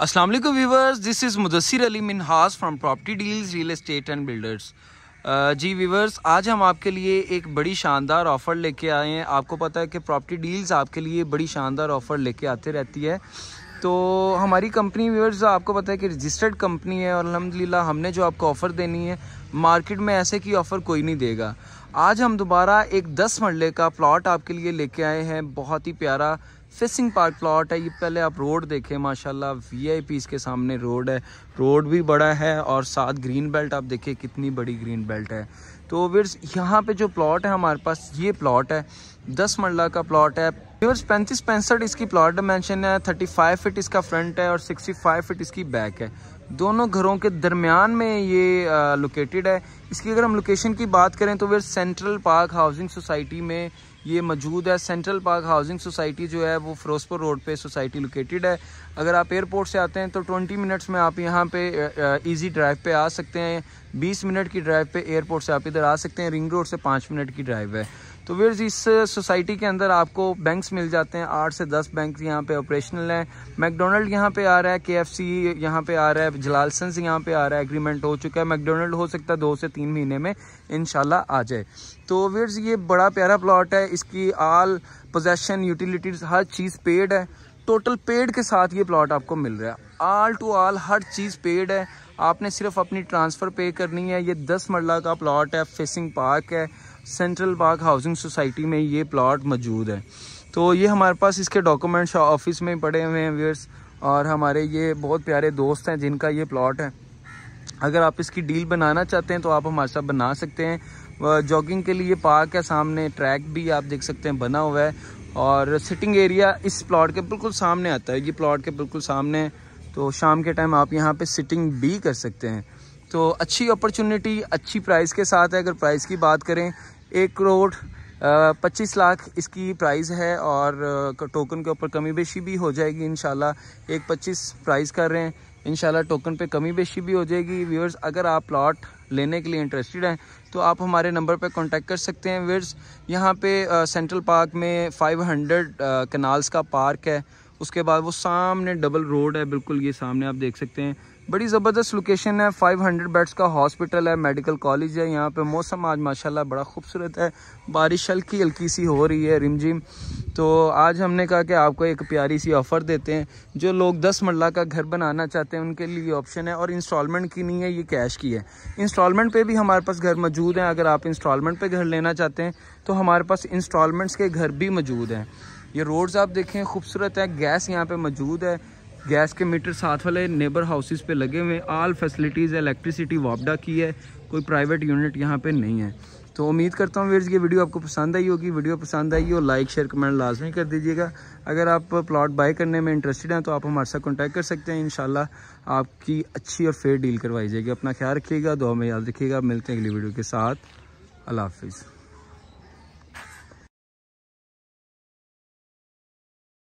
असलम वालेकुम viewers this is Mudassar Ali Minhas from property deals real estate and builders जी viewers आज हम आपके लिए एक बड़ी शानदार ऑफ़र लेके आए हैं आपको पता है कि प्रॉपर्टी डील्स आपके लिए बड़ी शानदार ऑफ़र लेके आते रहती है तो हमारी कंपनी व्यूवर्स आपको पता है कि रजिस्टर्ड कंपनी है और अलहमदिल्ला हमने जो आपको ऑफ़र देनी है मार्केट में ऐसे की ऑफ़र कोई नहीं देगा आज हम दोबारा एक दस मरले का प्लॉट आपके लिए लेके आए हैं बहुत ही प्यारा फिशिंग पार्क प्लॉट है ये पहले आप रोड देखें माशाल्लाह वीआईपी के सामने रोड है रोड भी बड़ा है और साथ ग्रीन बेल्ट आप देखिए कितनी बड़ी ग्रीन बेल्ट है तो वीर यहाँ पे जो प्लॉट है हमारे पास ये प्लॉट है दस मरला का प्लॉट है व्यूअर्स पैंतीस पैंसठ इसकी प्लॉट डायमेंशन है थर्टी फाइव फिट इसका फ्रंट है और सिक्सटी फाइव फिट इसकी बैक है दोनों घरों के दरमियान में ये लोकेटेड है इसकी अगर हम लोकेशन की बात करें तो वे सेंट्रल पार्क हाउसिंग सोसाइटी में ये मौजूद है सेंट्रल पार्क हाउसिंग सोसाइटी जो है वो फ़िरोज़पुर रोड पे सोसाइटी लोकेटेड है अगर आप एयरपोर्ट से आते हैं तो 20 मिनट्स में आप यहाँ पे इजी ड्राइव पे आ सकते हैं 20 मिनट की ड्राइव पे एयरपोर्ट से आप इधर आ सकते हैं रिंग रोड से पाँच मिनट की ड्राइव है तो वेयर इस सोसाइटी के अंदर आपको बैंक्स मिल जाते हैं आठ से दस बैंक यहाँ पे ऑपरेशनल हैं मैकडोनल्ड यहाँ पे आ रहा है के एफ सी यहाँ पे आ रहा है जलालसन्स यहाँ पे आ रहा है एग्रीमेंट हो चुका है मैकडोनल्ड हो सकता है दो से तीन महीने में इन आ जाए तो वेयर्स ये बड़ा प्यारा प्लाट है इसकी आल पोजेशन यूटिलिटीज़ हर चीज़ पेड है टोटल पेड के साथ ये प्लॉट आपको मिल रहा है आल टू आल हर चीज़ पेड है आपने सिर्फ अपनी ट्रांसफ़र पे करनी है ये दस मरला का प्लॉट है फेसिंग पार्क है सेंट्रल पार्क हाउसिंग सोसाइटी में ये प्लाट मौजूद है तो ये हमारे पास इसके डॉक्यूमेंट्स ऑफिस में पड़े हुए हैं व्यूअर्स और हमारे ये बहुत प्यारे दोस्त हैं जिनका ये प्लॉट है अगर आप इसकी डील बनाना चाहते हैं तो आप हमारे साथ बना सकते हैं जॉगिंग के लिए पार्क है सामने ट्रैक भी आप देख सकते हैं बना हुआ है और सिटिंग एरिया इस प्लॉट के बिल्कुल सामने आता है ये प्लॉट के बिल्कुल सामने तो शाम के टाइम आप यहाँ पे सिटिंग भी कर सकते हैं तो अच्छी अपॉर्चुनिटी अच्छी प्राइस के साथ है अगर प्राइस की बात करें एक करोड़ पच्चीस लाख इसकी प्राइस है और टोकन के ऊपर कमी बेशी भी हो जाएगी इन एक पच्चीस प्राइस कर रहे हैं इन टोकन पे कमी बेशी भी हो जाएगी व्यूअर्स अगर आप प्लाट लेने के लिए इंटरेस्टेड हैं तो आप हमारे नंबर पर कांटेक्ट कर सकते हैं व्यूअर्स यहाँ पे सेंट्रल पार्क में 500 हंड्रेड कनाल्स का पार्क है उसके बाद वो सामने डबल रोड है बिल्कुल ये सामने आप देख सकते हैं बड़ी ज़बरदस्त लोकेशन है 500 बेड्स का हॉस्पिटल है मेडिकल कॉलेज है यहाँ पे मौसम आज माशाल्लाह बड़ा खूबसूरत है बारिश हल्की हल्की सी हो रही है रिमझिम तो आज हमने कहा कि आपको एक प्यारी सी ऑफ़र देते हैं जो लोग दस मरला का घर बनाना चाहते हैं उनके लिए ऑप्शन है और इंस्टॉलमेंट की नहीं है ये कैश की है इंस्टॉलमेंट पर भी हमारे पास घर मौजूद हैं अगर आप इंस्टॉलमेंट पर घर लेना चाहते हैं तो हमारे पास इंस्टॉलमेंट्स के घर भी मौजूद हैं ये रोड्स आप देखें खूबसूरत है गैस यहाँ पर मौजूद है गैस के मीटर साथ वाले नेबर हाउसेस पे लगे हुए आल फैसिलिटीज़ इलेक्ट्रिसिटी वापडा की है कोई प्राइवेट यूनिट यहाँ पे नहीं है तो उम्मीद करता हूँ वीर्स ये वीडियो आपको पसंद आई होगी वीडियो पसंद आई हो लाइक शेयर कमेंट लाजमी कर दीजिएगा अगर आप प्लॉट बाय करने में इंटरेस्टेड हैं तो आप हमारे साथ कॉन्टैक्ट कर सकते हैं इन आपकी अच्छी और फेयर डील करवाई जाएगी अपना ख्याल रखिएगा दुआ में याद रखिएगा मिलते हैं अगली वीडियो के साथ अल्लाह हाफिज़